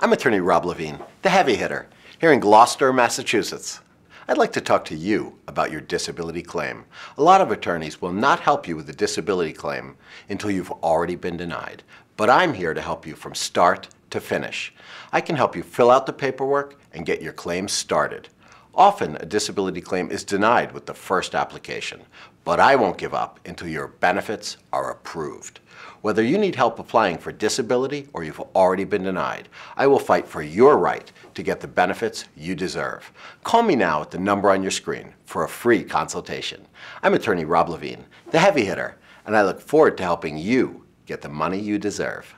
I'm attorney Rob Levine, the heavy hitter, here in Gloucester, Massachusetts. I'd like to talk to you about your disability claim. A lot of attorneys will not help you with a disability claim until you've already been denied. But I'm here to help you from start to finish. I can help you fill out the paperwork and get your claim started. Often, a disability claim is denied with the first application, but I won't give up until your benefits are approved. Whether you need help applying for disability or you've already been denied, I will fight for your right to get the benefits you deserve. Call me now at the number on your screen for a free consultation. I'm attorney Rob Levine, the heavy hitter, and I look forward to helping you get the money you deserve.